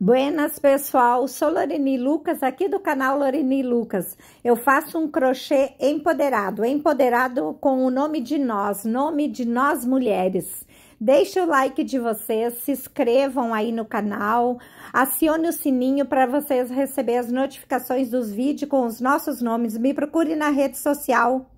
Buenas pessoal, sou Loreni Lucas, aqui do canal Loreni Lucas. Eu faço um crochê empoderado, empoderado com o nome de nós, nome de nós mulheres. Deixe o like de vocês, se inscrevam aí no canal, acione o sininho para vocês receber as notificações dos vídeos com os nossos nomes. Me procure na rede social.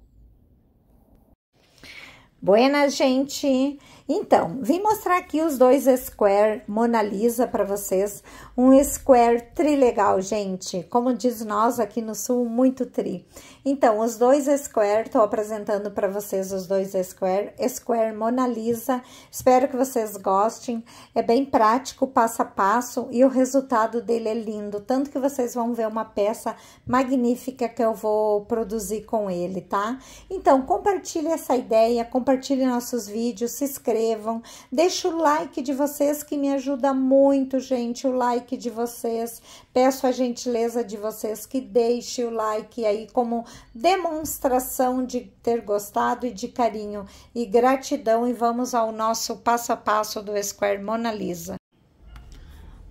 Buenas, gente! Então, vim mostrar aqui os dois square Mona Lisa para vocês. Um square tri legal, gente. Como diz nós aqui no sul, muito tri. Então, os dois square, estou apresentando para vocês os dois square. Square Mona Lisa. Espero que vocês gostem. É bem prático, passo a passo, e o resultado dele é lindo. Tanto que vocês vão ver uma peça magnífica que eu vou produzir com ele, tá? Então, compartilhe essa ideia, compartilhe nossos vídeos, se inscreva inscrevam. Deixe o like de vocês que me ajuda muito, gente, o like de vocês. Peço a gentileza de vocês que deixe o like aí como demonstração de ter gostado e de carinho e gratidão e vamos ao nosso passo a passo do Square Mona Lisa.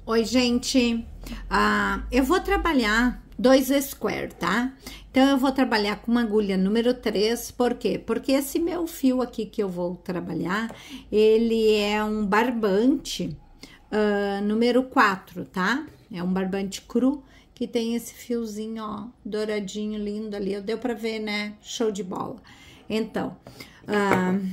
Oi, gente. Ah, eu vou trabalhar 2 square, tá? Então, eu vou trabalhar com uma agulha número 3, por quê? Porque esse meu fio aqui que eu vou trabalhar, ele é um barbante uh, número 4, tá? É um barbante cru que tem esse fiozinho, ó, douradinho, lindo ali. Deu pra ver, né? Show de bola. Então, uh,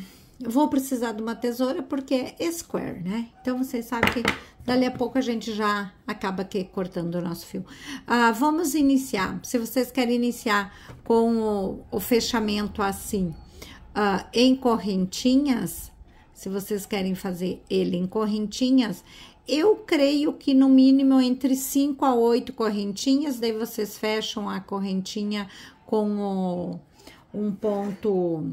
vou precisar de uma tesoura porque é square, né? Então, vocês sabem que Dali a pouco a gente já acaba aqui cortando o nosso fio. Ah, vamos iniciar. Se vocês querem iniciar com o, o fechamento assim, ah, em correntinhas, se vocês querem fazer ele em correntinhas, eu creio que no mínimo entre 5 a 8 correntinhas, daí vocês fecham a correntinha com o, um ponto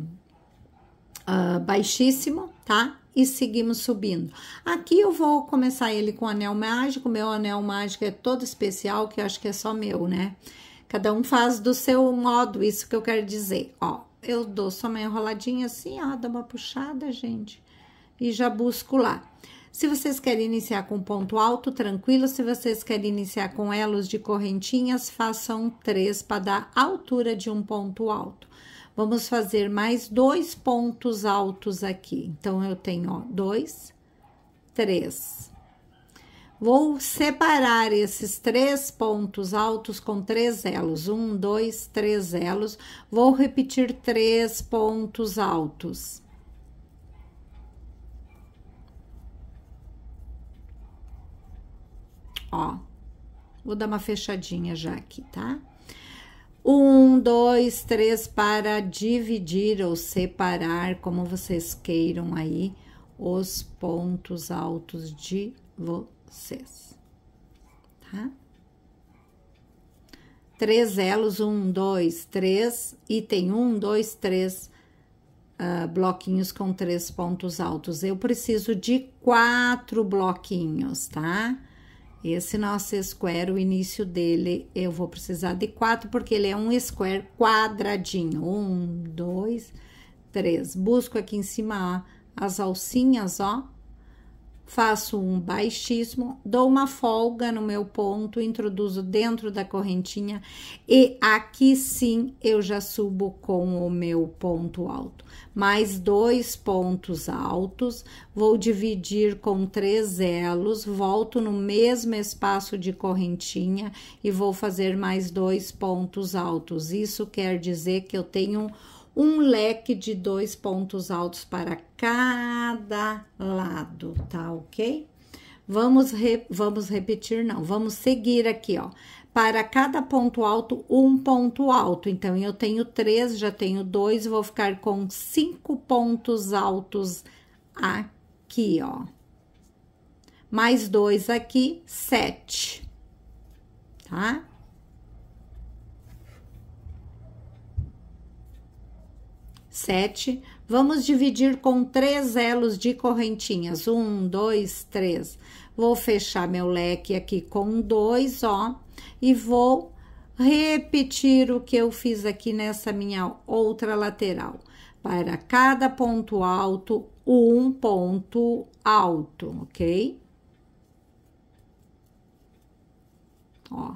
ah, baixíssimo, tá? e seguimos subindo. Aqui eu vou começar ele com anel mágico. Meu anel mágico é todo especial, que eu acho que é só meu, né? Cada um faz do seu modo, isso que eu quero dizer. Ó, eu dou só uma enroladinha assim, ó, dá uma puxada, gente, e já busco lá. Se vocês querem iniciar com ponto alto, tranquilo. Se vocês querem iniciar com elos de correntinhas, façam três para dar altura de um ponto alto. Vamos fazer mais dois pontos altos aqui. Então, eu tenho, ó, dois, três. Vou separar esses três pontos altos com três elos. Um, dois, três elos. Vou repetir três pontos altos. Ó, vou dar uma fechadinha já aqui, tá? Um, dois, três, para dividir ou separar, como vocês queiram aí, os pontos altos de vocês, tá? Três elos, um, dois, três, e tem um, dois, três uh, bloquinhos com três pontos altos. Eu preciso de quatro bloquinhos, tá? Tá? Esse nosso square, o início dele, eu vou precisar de quatro, porque ele é um square quadradinho. Um, dois, três. Busco aqui em cima ó, as alcinhas, ó faço um baixíssimo, dou uma folga no meu ponto, introduzo dentro da correntinha e aqui sim eu já subo com o meu ponto alto. Mais dois pontos altos, vou dividir com três elos, volto no mesmo espaço de correntinha e vou fazer mais dois pontos altos. Isso quer dizer que eu tenho um leque de dois pontos altos para cada lado, tá ok? Vamos, re vamos repetir, não, vamos seguir aqui, ó. Para cada ponto alto, um ponto alto. Então, eu tenho três, já tenho dois, vou ficar com cinco pontos altos aqui, ó. Mais dois aqui, sete, tá? 7, vamos dividir com três elos de correntinhas. Um, dois, três. Vou fechar meu leque aqui com dois, ó, e vou repetir o que eu fiz aqui nessa minha outra lateral. Para cada ponto alto, um ponto alto, ok? Ó,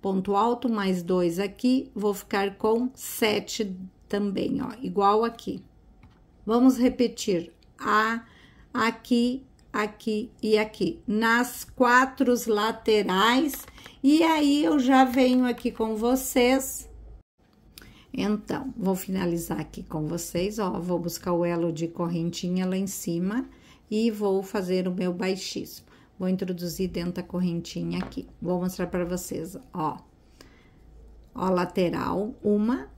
ponto alto mais dois aqui, vou ficar com sete também, ó, igual aqui. Vamos repetir a, aqui, aqui e aqui, nas quatro laterais. E aí, eu já venho aqui com vocês. Então, vou finalizar aqui com vocês, ó, vou buscar o elo de correntinha lá em cima e vou fazer o meu baixíssimo. Vou introduzir dentro da correntinha aqui. Vou mostrar para vocês, ó. Ó, lateral, uma,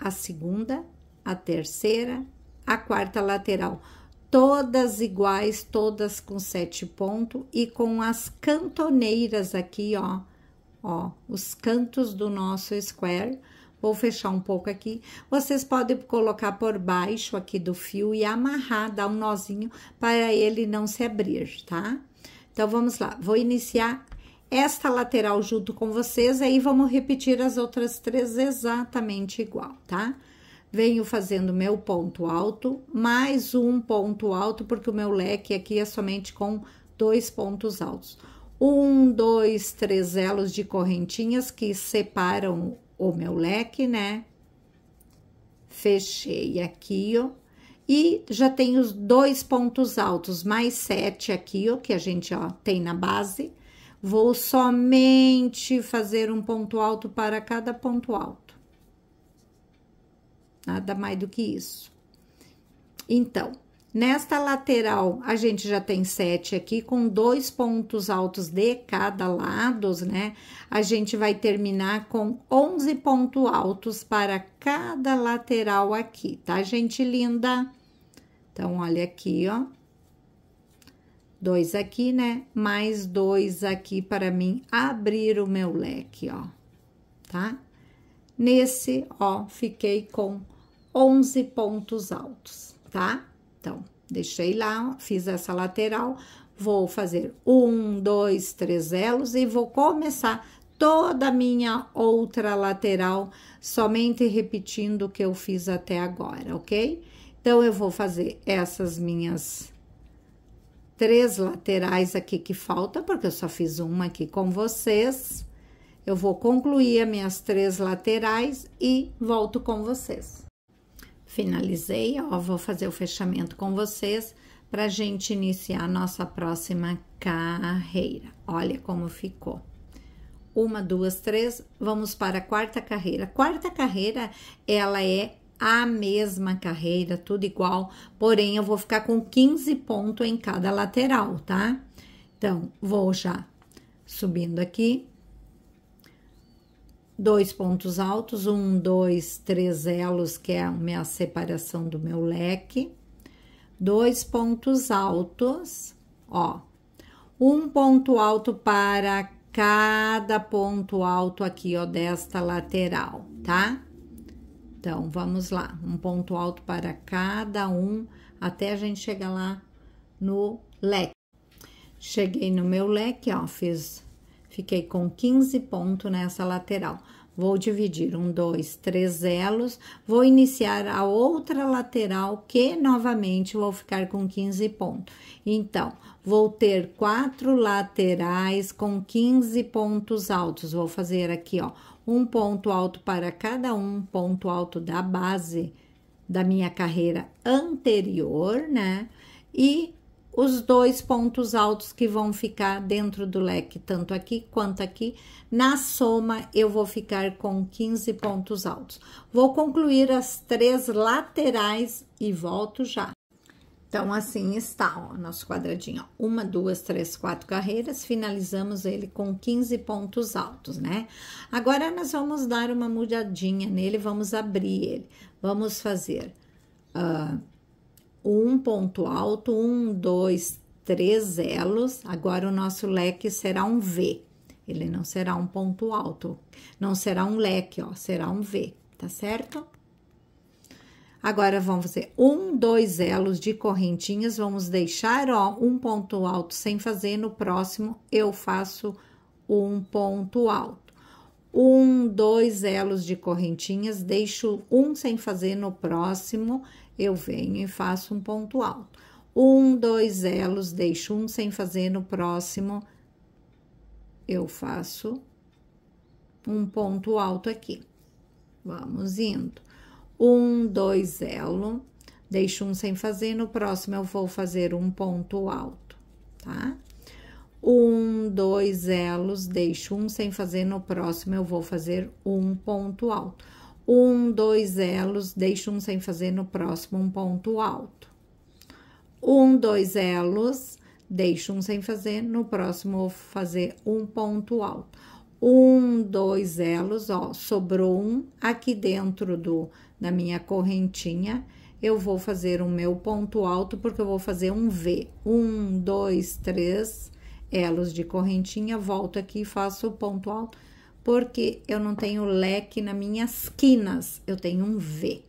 a segunda, a terceira, a quarta lateral. Todas iguais, todas com sete pontos e com as cantoneiras aqui, ó. Ó, os cantos do nosso square. Vou fechar um pouco aqui. Vocês podem colocar por baixo aqui do fio e amarrar, dar um nozinho para ele não se abrir, tá? Então, vamos lá. Vou iniciar esta lateral junto com vocês, aí vamos repetir as outras três exatamente igual, tá? Venho fazendo meu ponto alto, mais um ponto alto, porque o meu leque aqui é somente com dois pontos altos. Um, dois, três elos de correntinhas que separam o meu leque, né? Fechei aqui, ó. E já tenho os dois pontos altos, mais sete aqui, ó, que a gente, ó, tem na base Vou somente fazer um ponto alto para cada ponto alto. Nada mais do que isso. Então, nesta lateral, a gente já tem sete aqui, com dois pontos altos de cada lado, né? A gente vai terminar com onze pontos altos para cada lateral aqui, tá, gente linda? Então, olha aqui, ó dois aqui, né? Mais dois aqui para mim abrir o meu leque, ó, tá? Nesse, ó, fiquei com 11 pontos altos, tá? Então, deixei lá, fiz essa lateral, vou fazer um, dois, três elos e vou começar toda a minha outra lateral, somente repetindo o que eu fiz até agora, ok? Então, eu vou fazer essas minhas três laterais aqui que falta, porque eu só fiz uma aqui com vocês. Eu vou concluir as minhas três laterais e volto com vocês. Finalizei, ó, vou fazer o fechamento com vocês para gente iniciar nossa próxima carreira. Olha como ficou. Uma, duas, três, vamos para a quarta carreira. Quarta carreira, ela é a mesma carreira, tudo igual, porém eu vou ficar com 15 pontos em cada lateral, tá? Então, vou já subindo aqui. Dois pontos altos, um, dois, três elos, que é a minha separação do meu leque. Dois pontos altos, ó. Um ponto alto para cada ponto alto aqui, ó, desta lateral, tá? Então vamos lá, um ponto alto para cada um até a gente chegar lá no leque. Cheguei no meu leque, ó, fiz, fiquei com 15 pontos nessa lateral. Vou dividir um, dois, três elos, vou iniciar a outra lateral que novamente vou ficar com 15 pontos. Então, vou ter quatro laterais com 15 pontos altos. Vou fazer aqui, ó, um ponto alto para cada um, ponto alto da base da minha carreira anterior, né? E os dois pontos altos que vão ficar dentro do leque, tanto aqui quanto aqui, na soma eu vou ficar com 15 pontos altos. Vou concluir as três laterais e volto já. Então, assim está o nosso quadradinho. Ó. Uma, duas, três, quatro carreiras. Finalizamos ele com 15 pontos altos, né? Agora, nós vamos dar uma mudadinha nele, vamos abrir ele. Vamos fazer uh, um ponto alto, um, dois, três elos. Agora, o nosso leque será um V. Ele não será um ponto alto, não será um leque, ó, será um V, tá certo? Agora, vamos fazer um, dois elos de correntinhas, vamos deixar, ó, um ponto alto sem fazer, no próximo eu faço um ponto alto. Um, dois elos de correntinhas, deixo um sem fazer, no próximo eu venho e faço um ponto alto. Um, dois elos, deixo um sem fazer, no próximo eu faço um ponto alto aqui. Vamos indo um, dois elo, deixo um sem fazer, no próximo eu vou fazer um ponto alto, tá? Um, dois elos, deixo um sem fazer, no próximo eu vou fazer um ponto alto. Um, dois elos, deixo um sem fazer, no próximo um ponto alto. Um, dois elos, deixo um sem fazer, no próximo vou fazer um ponto alto um, dois elos, ó, sobrou um aqui dentro do da minha correntinha. Eu vou fazer o meu ponto alto porque eu vou fazer um V. Um, dois, três elos de correntinha, volto aqui e faço o ponto alto, porque eu não tenho leque nas minhas quinas, eu tenho um V.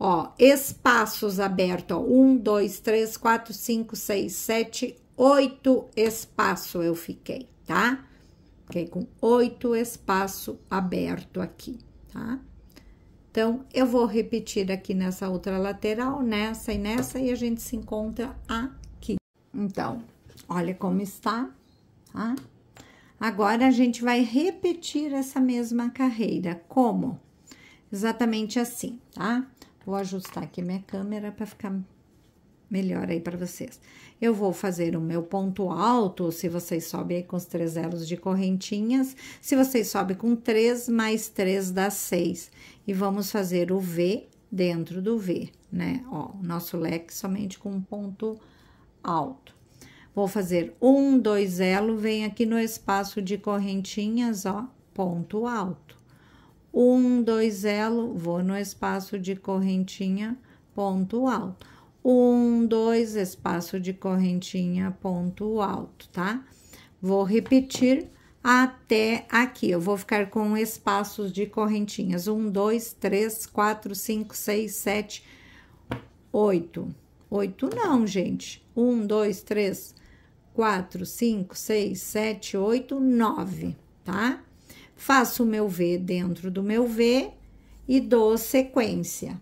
Ó, espaços abertos, ó, um, dois, três, quatro, cinco, seis, sete, oito espaço eu fiquei, tá? fiquei com oito espaço aberto aqui, tá? Então, eu vou repetir aqui nessa outra lateral, nessa e nessa, e a gente se encontra aqui. Então, olha como está, tá? Agora, a gente vai repetir essa mesma carreira, como? Exatamente assim, tá? Vou ajustar aqui minha câmera para ficar melhor aí para vocês. Eu vou fazer o meu ponto alto, se vocês sobem aí com os três elos de correntinhas, se vocês sobem com três, mais três dá seis. E vamos fazer o V dentro do V, né? Ó, o nosso leque somente com um ponto alto. Vou fazer um, dois elo, vem aqui no espaço de correntinhas, ó, ponto alto. Um, dois elo, vou no espaço de correntinha, ponto alto um, dois, espaço de correntinha, ponto alto, tá? Vou repetir até aqui. Eu vou ficar com espaços de correntinhas. Um, dois, três, quatro, cinco, seis, sete, oito. Oito não, gente. Um, dois, três, quatro, cinco, seis, sete, oito, nove, tá? Faço o meu V dentro do meu V e dou sequência.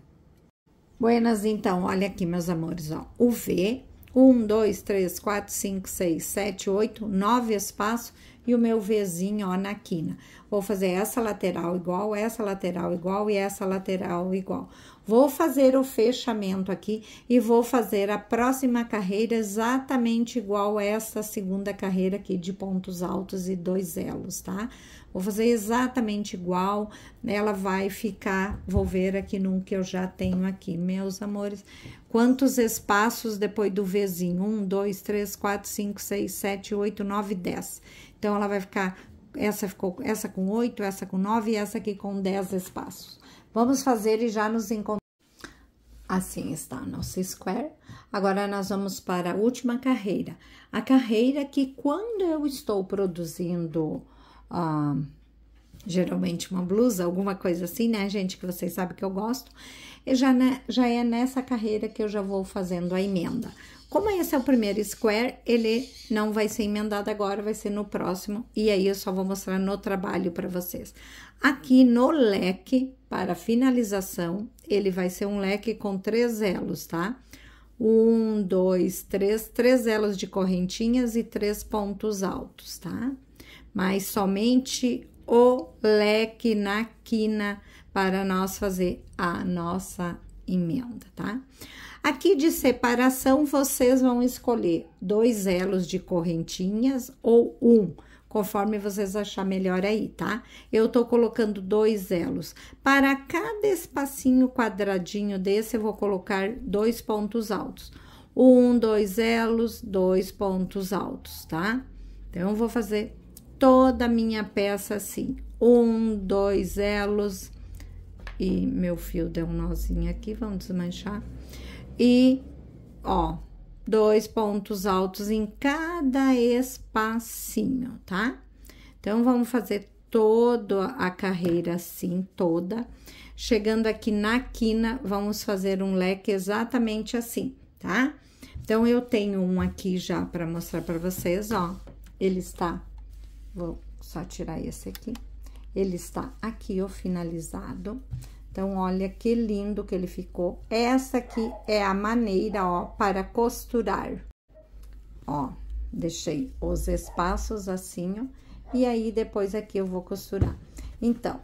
Buenas, então, olha aqui, meus amores, ó. O V, 1, 2, 3, 4, 5, 6, 7, 8, 9 espaço e o meu Vzinho, ó, na quina. Vou fazer essa lateral igual, essa lateral igual e essa lateral igual. Vou fazer o fechamento aqui e vou fazer a próxima carreira exatamente igual a essa segunda carreira aqui de pontos altos e dois elos, tá? Vou fazer exatamente igual, ela vai ficar, vou ver aqui num que eu já tenho aqui, meus amores. Quantos espaços depois do Vzinho? Um, dois, três, quatro, cinco, seis, sete, oito, nove, dez. Então, ela vai ficar, essa ficou, essa com oito, essa com nove e essa aqui com dez espaços. Vamos fazer e já nos encontramos. Assim está a nossa square. Agora, nós vamos para a última carreira. A carreira que, quando eu estou produzindo ó, geralmente uma blusa, alguma coisa assim, né, gente? Que vocês sabem que eu gosto. E já, né, já é nessa carreira que eu já vou fazendo a emenda. Como esse é o primeiro square, ele não vai ser emendado agora, vai ser no próximo. E aí, eu só vou mostrar no trabalho para vocês. Aqui no leque, para finalização, ele vai ser um leque com três elos, tá? Um, dois, três, três elos de correntinhas e três pontos altos, tá? mas somente o leque na quina para nós fazer a nossa emenda, tá? Aqui de separação, vocês vão escolher dois elos de correntinhas ou um, conforme vocês achar melhor aí, tá? Eu tô colocando dois elos. Para cada espacinho quadradinho desse, eu vou colocar dois pontos altos. Um, dois elos, dois pontos altos, tá? Então, eu vou fazer toda a minha peça assim. Um, dois elos e meu fio deu um nozinho aqui, vamos desmanchar. E, ó, dois pontos altos em cada espacinho, tá? Então, vamos fazer toda a carreira assim, toda. Chegando aqui na quina, vamos fazer um leque exatamente assim, tá? Então, eu tenho um aqui já para mostrar para vocês, ó. Ele está Vou só tirar esse aqui. Ele está aqui, ó, finalizado. Então, olha que lindo que ele ficou. Essa aqui é a maneira, ó, para costurar. Ó, deixei os espaços assim, ó. E aí, depois aqui eu vou costurar. Então,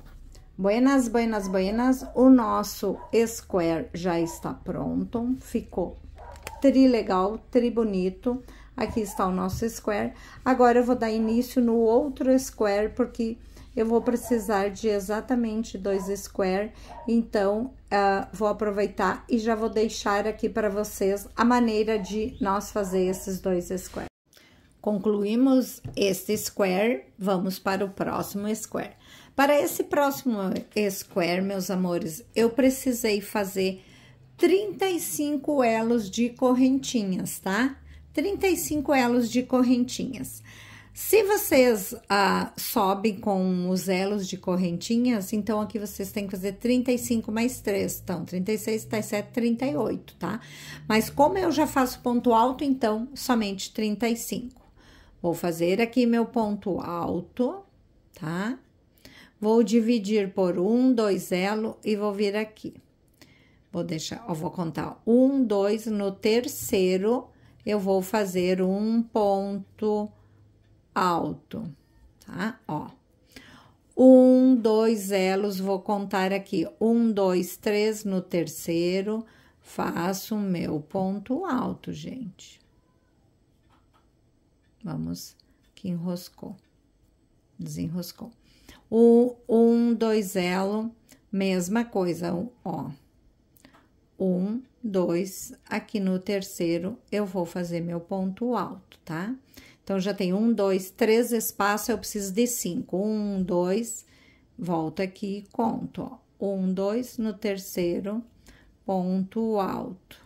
buenas, buenas, buenas. O nosso square já está pronto. Ficou tri legal, tri bonito. Aqui está o nosso square. Agora, eu vou dar início no outro square, porque eu vou precisar de exatamente dois square. Então, uh, vou aproveitar e já vou deixar aqui para vocês a maneira de nós fazer esses dois square. Concluímos este square, vamos para o próximo square. Para esse próximo square, meus amores, eu precisei fazer 35 elos de correntinhas, tá? 35 elos de correntinhas. Se vocês ah, sobem com os elos de correntinhas, então aqui vocês têm que fazer 35 mais 3, então 36, 37, 38, tá? Mas como eu já faço ponto alto, então somente 35. Vou fazer aqui meu ponto alto, tá? Vou dividir por um, dois elos e vou vir aqui. Vou deixar, ó, vou contar um, dois, no terceiro elo eu vou fazer um ponto alto, tá? Ó, um, dois elos, vou contar aqui, um, dois, três no terceiro, faço o meu ponto alto, gente. Vamos, que enroscou, desenroscou. O um, dois elo, mesma coisa, ó. Um, dois, aqui no terceiro eu vou fazer meu ponto alto, tá? Então, já tem um, dois, três espaços, eu preciso de cinco. Um, dois, volta aqui e conto, ó. Um, dois, no terceiro, ponto alto.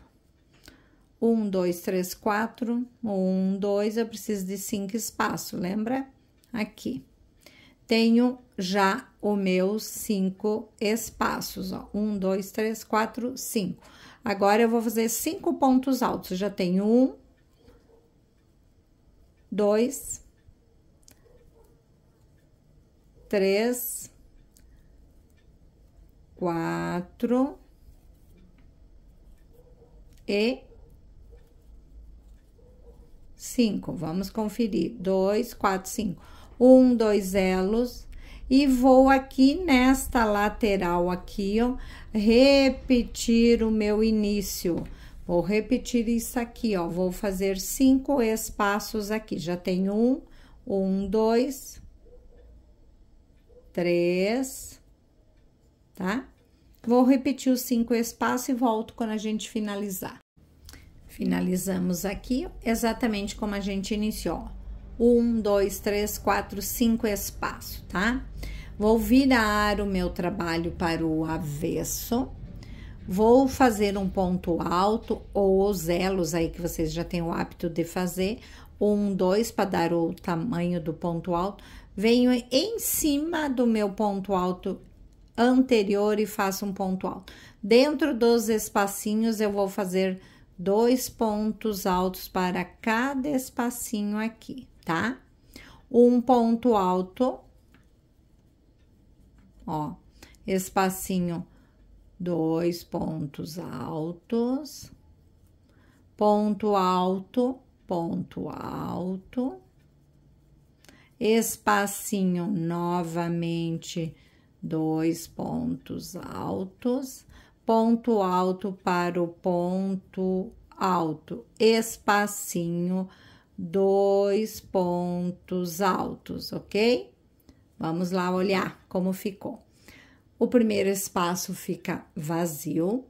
Um, dois, três, quatro, um, dois, eu preciso de cinco espaços, lembra? Aqui. Tenho já os meus cinco espaços, ó. Um, dois, três, quatro, cinco. Agora, eu vou fazer cinco pontos altos. já tenho um, dois, três, quatro e cinco. Vamos conferir. Dois, quatro, cinco. Um, dois elos. E vou aqui nesta lateral aqui, ó, repetir o meu início. Vou repetir isso aqui, ó. Vou fazer cinco espaços aqui. Já tem um, um, dois, três, tá? Vou repetir os cinco espaços e volto quando a gente finalizar. Finalizamos aqui exatamente como a gente iniciou. Um, dois, três, quatro, cinco espaços, tá? Tá? Vou virar o meu trabalho para o avesso. Vou fazer um ponto alto ou os elos aí que vocês já têm o hábito de fazer. Um, dois, para dar o tamanho do ponto alto. Venho em cima do meu ponto alto anterior e faço um ponto alto. Dentro dos espacinhos, eu vou fazer dois pontos altos para cada espacinho aqui, tá? Um ponto alto ó, espacinho, dois pontos altos, ponto alto, ponto alto, espacinho novamente, dois pontos altos, ponto alto para o ponto alto, espacinho, dois pontos altos, ok? Vamos lá olhar como ficou. O primeiro espaço fica vazio.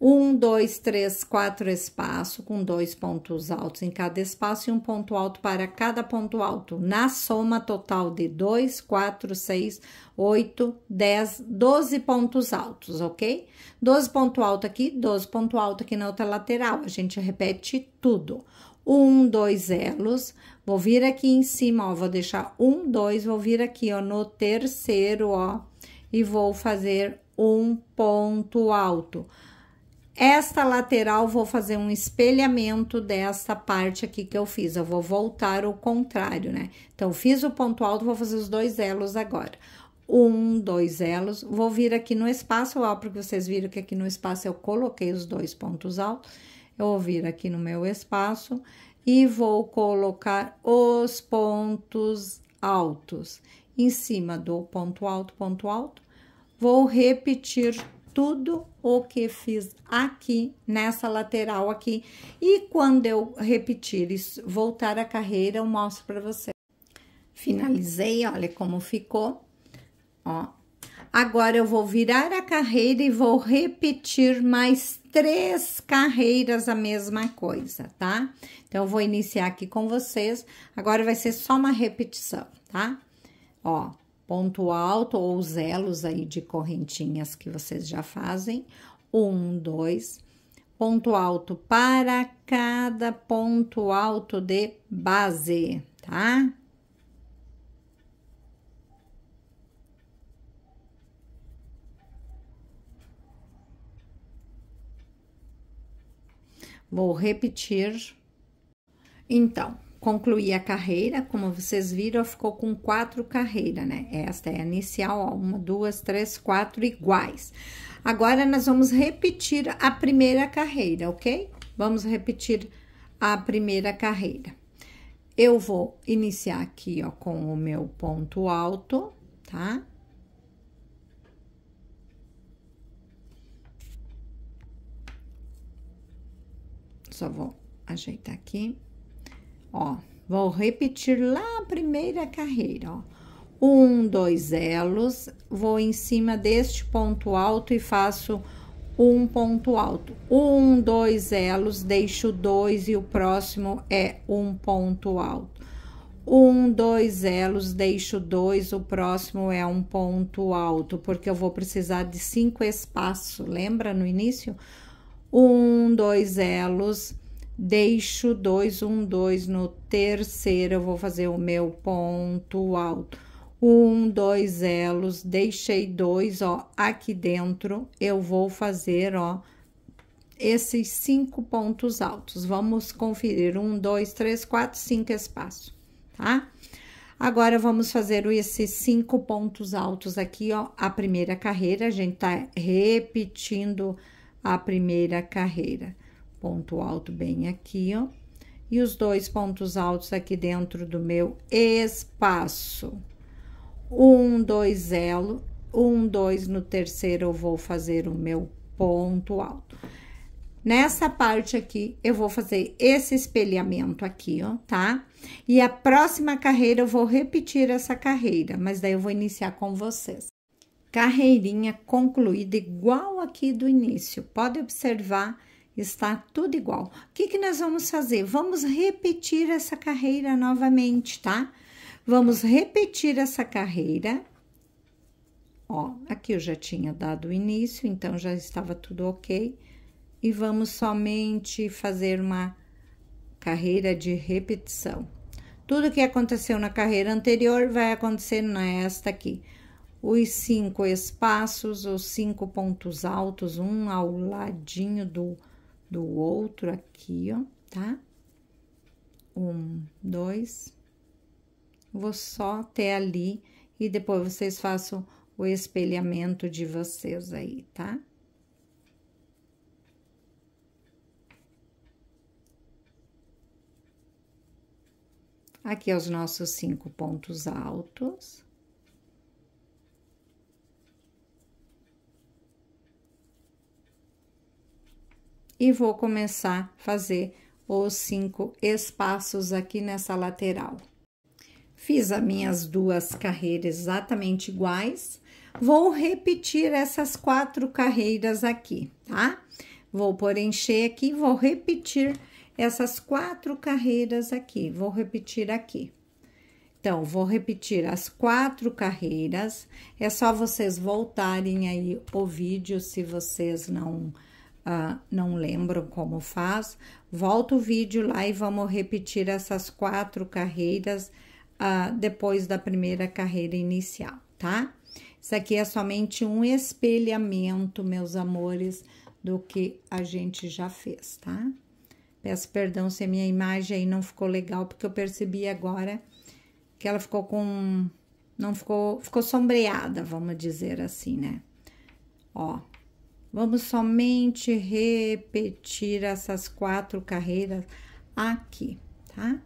Um, dois, três, quatro espaço, com dois pontos altos em cada espaço e um ponto alto para cada ponto alto, na soma total de dois, quatro, seis, oito, dez, doze pontos altos, ok? Doze ponto alto aqui, doze ponto alto aqui na outra lateral, a gente repete tudo. Um, dois elos, Vou vir aqui em cima, ó, vou deixar um, dois, vou vir aqui, ó, no terceiro, ó, e vou fazer um ponto alto. Esta lateral, vou fazer um espelhamento dessa parte aqui que eu fiz. Eu vou voltar o contrário, né? Então, fiz o ponto alto, vou fazer os dois elos agora. Um, dois elos. Vou vir aqui no espaço, ó, porque vocês viram que aqui no espaço eu coloquei os dois pontos altos. Eu vou vir aqui no meu espaço e vou colocar os pontos altos. Em cima do ponto alto, ponto alto, vou repetir tudo o que fiz aqui nessa lateral aqui. E quando eu repetir isso, voltar a carreira, eu mostro para você. Finalizei, olha como ficou. Ó, Agora eu vou virar a carreira e vou repetir mais três carreiras a mesma coisa, tá? Então, eu vou iniciar aqui com vocês. Agora vai ser só uma repetição, tá? Ó, ponto alto ou os elos aí de correntinhas que vocês já fazem. Um, dois, ponto alto para cada ponto alto de base, tá? Vou repetir. Então, concluí a carreira, como vocês viram, ficou com quatro carreiras, né? Esta é a inicial, ó, uma, duas, três, quatro iguais. Agora, nós vamos repetir a primeira carreira, ok? Vamos repetir a primeira carreira. Eu vou iniciar aqui, ó, com o meu ponto alto, tá? Só vou ajeitar aqui. Ó, vou repetir lá a primeira carreira, ó. Um, dois elos, vou em cima deste ponto alto e faço um ponto alto. Um, dois elos, deixo dois e o próximo é um ponto alto. Um, dois elos, deixo dois, o próximo é um ponto alto, porque eu vou precisar de cinco espaços, lembra no início? Lembra? um, dois elos, deixo dois, um, dois no terceiro, eu vou fazer o meu ponto alto. Um, dois elos, deixei dois, ó, aqui dentro, eu vou fazer, ó, esses cinco pontos altos. Vamos conferir, um, dois, três, quatro, cinco espaço, tá? Agora, vamos fazer esses cinco pontos altos aqui, ó, a primeira carreira, a gente tá repetindo a primeira carreira. Ponto alto bem aqui, ó. E os dois pontos altos aqui dentro do meu espaço. Um, dois elo, um, dois no terceiro eu vou fazer o meu ponto alto. Nessa parte aqui, eu vou fazer esse espelhamento aqui, ó, tá? E a próxima carreira, eu vou repetir essa carreira, mas daí eu vou iniciar com vocês carreirinha concluída igual aqui do início. Pode observar, está tudo igual. O que, que nós vamos fazer? Vamos repetir essa carreira novamente, tá? Vamos repetir essa carreira. Ó, aqui eu já tinha dado o início, então já estava tudo ok. E vamos somente fazer uma carreira de repetição. Tudo que aconteceu na carreira anterior vai acontecer nesta aqui os cinco espaços, os cinco pontos altos, um ao ladinho do, do outro aqui, ó, tá? Um, dois. Vou só até ali e depois vocês façam o espelhamento de vocês aí, tá? Aqui é os nossos cinco pontos altos. e vou começar a fazer os cinco espaços aqui nessa lateral. Fiz as minhas duas carreiras exatamente iguais. Vou repetir essas quatro carreiras aqui, tá? Vou por encher aqui, vou repetir essas quatro carreiras aqui, vou repetir aqui. Então, vou repetir as quatro carreiras. É só vocês voltarem aí o vídeo se vocês não ah, não lembram como faz, volta o vídeo lá e vamos repetir essas quatro carreiras ah, depois da primeira carreira inicial, tá? Isso aqui é somente um espelhamento, meus amores, do que a gente já fez, tá? Peço perdão se a minha imagem aí não ficou legal, porque eu percebi agora que ela ficou com não ficou, ficou sombreada, vamos dizer assim, né? Ó, Vamos somente repetir essas quatro carreiras aqui, tá?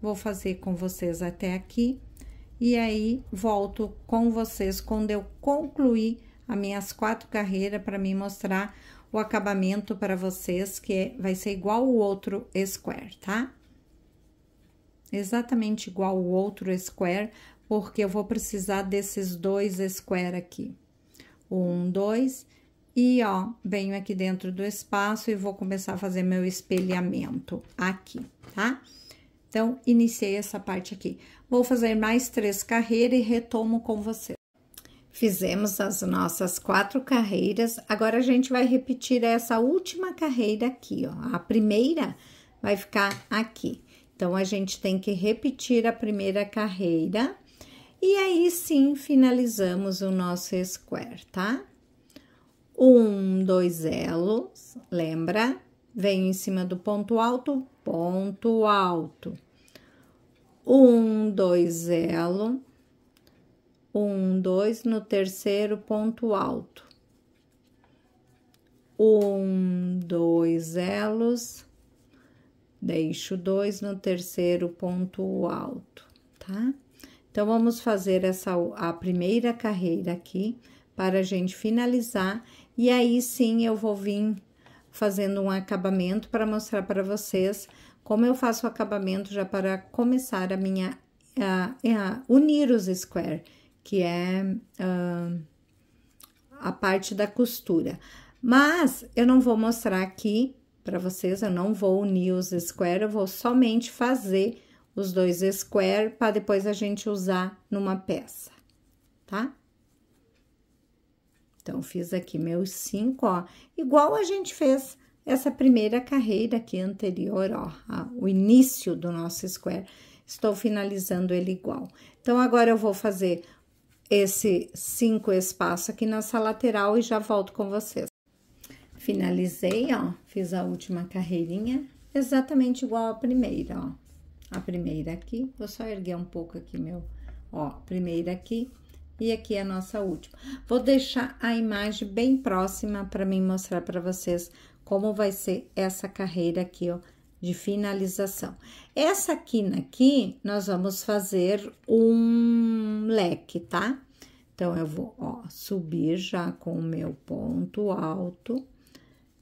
Vou fazer com vocês até aqui e aí volto com vocês quando eu concluir as minhas quatro carreiras para me mostrar o acabamento para vocês, que é, vai ser igual o outro square, tá? Exatamente igual o outro square, porque eu vou precisar desses dois square aqui. Um, dois e ó, venho aqui dentro do espaço e vou começar a fazer meu espelhamento aqui, tá? Então, iniciei essa parte aqui. Vou fazer mais três carreiras e retomo com você. Fizemos as nossas quatro carreiras, agora a gente vai repetir essa última carreira aqui, ó. A primeira vai ficar aqui. Então, a gente tem que repetir a primeira carreira e aí sim finalizamos o nosso square, tá? Um, dois elos, lembra? Venho em cima do ponto alto, ponto alto. Um, dois elo, um, dois no terceiro ponto alto. Um, dois elos, deixo dois no terceiro ponto alto, tá? Então, vamos fazer essa a primeira carreira aqui para a gente finalizar e aí sim eu vou vir fazendo um acabamento para mostrar para vocês como eu faço o acabamento já para começar a minha a, a unir os square, que é a, a parte da costura. Mas eu não vou mostrar aqui para vocês, eu não vou unir os square, eu vou somente fazer os dois square para depois a gente usar numa peça, tá? Então, fiz aqui meus cinco, ó, igual a gente fez essa primeira carreira aqui anterior, ó, a, o início do nosso square. Estou finalizando ele igual. Então, agora eu vou fazer esse cinco espaço aqui nessa lateral e já volto com vocês. Finalizei, ó, fiz a última carreirinha, exatamente igual à primeira, ó. A primeira aqui, vou só erguer um pouco aqui meu, ó, primeira aqui, e aqui é a nossa última. Vou deixar a imagem bem próxima para mim mostrar para vocês como vai ser essa carreira aqui, ó, de finalização. Essa quina aqui, nós vamos fazer um leque, tá? Então, eu vou, ó, subir já com o meu ponto alto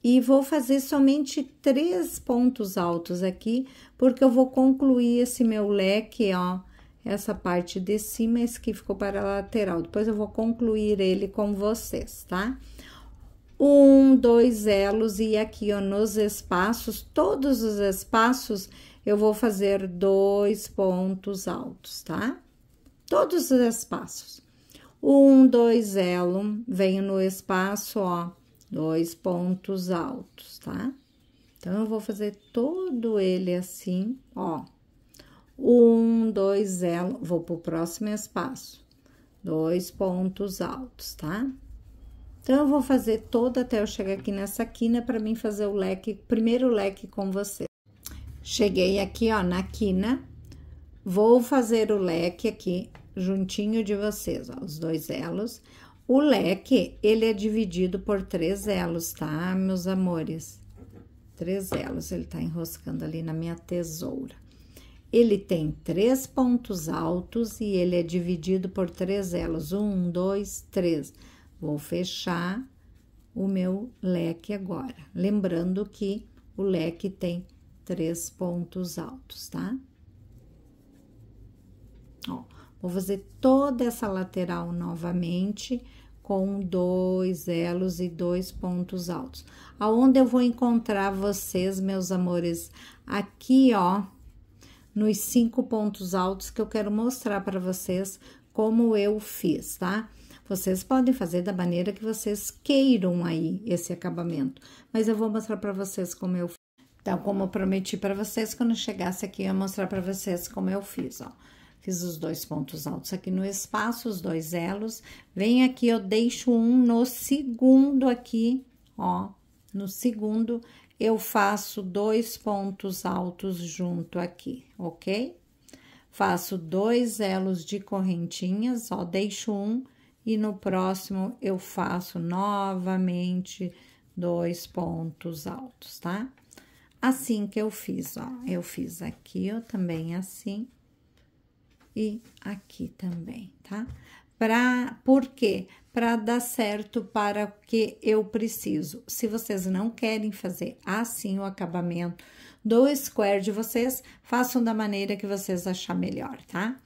e vou fazer somente três pontos altos aqui, porque eu vou concluir esse meu leque, ó, essa parte de cima, esse que ficou para a lateral. Depois eu vou concluir ele com vocês, tá? Um, dois elos e aqui, ó, nos espaços, todos os espaços, eu vou fazer dois pontos altos, tá? Todos os espaços. Um, dois elo, venho no espaço, ó, dois pontos altos, tá? Então, eu vou fazer todo ele assim, ó. Um, dois elos, vou pro próximo espaço. Dois pontos altos, tá? Então, eu vou fazer toda até eu chegar aqui nessa quina para mim fazer o leque, primeiro leque com você. Cheguei aqui, ó, na quina. Vou fazer o leque aqui juntinho de vocês, ó, os dois elos. O leque, ele é dividido por três elos, tá, meus amores? Três elos, ele tá enroscando ali na minha tesoura. Ele tem três pontos altos e ele é dividido por três elos. Um, dois, três. Vou fechar o meu leque agora. Lembrando que o leque tem três pontos altos, tá? Ó, vou fazer toda essa lateral novamente com dois elos e dois pontos altos. Aonde eu vou encontrar vocês, meus amores? Aqui, ó, nos cinco pontos altos que eu quero mostrar para vocês como eu fiz, tá? Vocês podem fazer da maneira que vocês queiram aí esse acabamento, mas eu vou mostrar para vocês como eu fiz. Então, como eu prometi para vocês, quando eu chegasse aqui, eu ia mostrar para vocês como eu fiz, ó. Fiz os dois pontos altos aqui no espaço, os dois elos. Vem aqui, eu deixo um no segundo aqui, ó. No segundo, eu faço dois pontos altos junto aqui, ok? Faço dois elos de correntinhas, ó, deixo um e no próximo eu faço novamente dois pontos altos, tá? Assim que eu fiz, ó, eu fiz aqui, ó, também assim e aqui também, tá? Pra, por quê? para dar certo para o que eu preciso. Se vocês não querem fazer assim o acabamento do square de vocês, façam da maneira que vocês achar melhor, tá?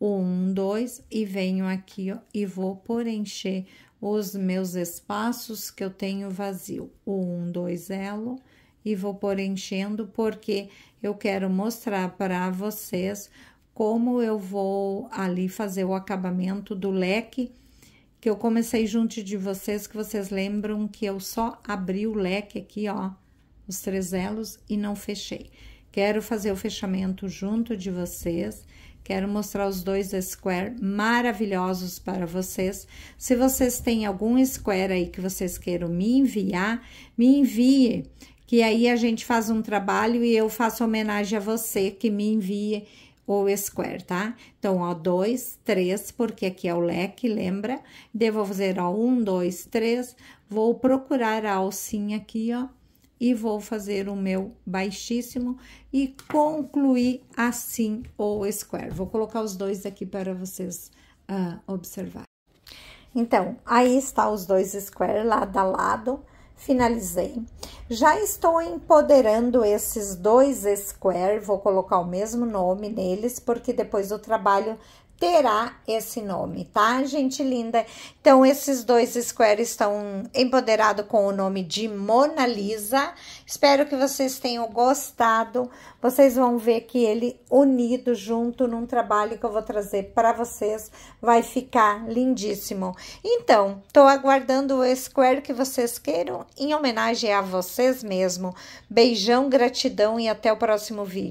Um, dois, e venho aqui ó, e vou por encher os meus espaços que eu tenho vazio. Um, dois, elo, e vou por enchendo porque eu quero mostrar para vocês como eu vou ali fazer o acabamento do leque que eu comecei junto de vocês, que vocês lembram que eu só abri o leque aqui, ó, os três elos e não fechei. Quero fazer o fechamento junto de vocês. Quero mostrar os dois square maravilhosos para vocês. Se vocês têm algum square aí que vocês queiram me enviar, me envie, que aí a gente faz um trabalho e eu faço homenagem a você que me envie ou square, tá? Então, ó, dois, três, porque aqui é o leque, lembra? Devo fazer, ó, um, dois, três. vou procurar a alcinha aqui, ó, e vou fazer o meu baixíssimo e concluir assim o square. Vou colocar os dois aqui para vocês uh, ah, observar. Então, aí está os dois square lado a lado, finalizei. Já estou empoderando esses dois square, vou colocar o mesmo nome neles, porque depois o trabalho terá esse nome, tá, gente linda? Então, esses dois squares estão empoderados com o nome de Mona Lisa. Espero que vocês tenham gostado. Vocês vão ver que ele unido, junto, num trabalho que eu vou trazer para vocês, vai ficar lindíssimo. Então, tô aguardando o square que vocês queiram, em homenagem a vocês mesmo. Beijão, gratidão e até o próximo vídeo.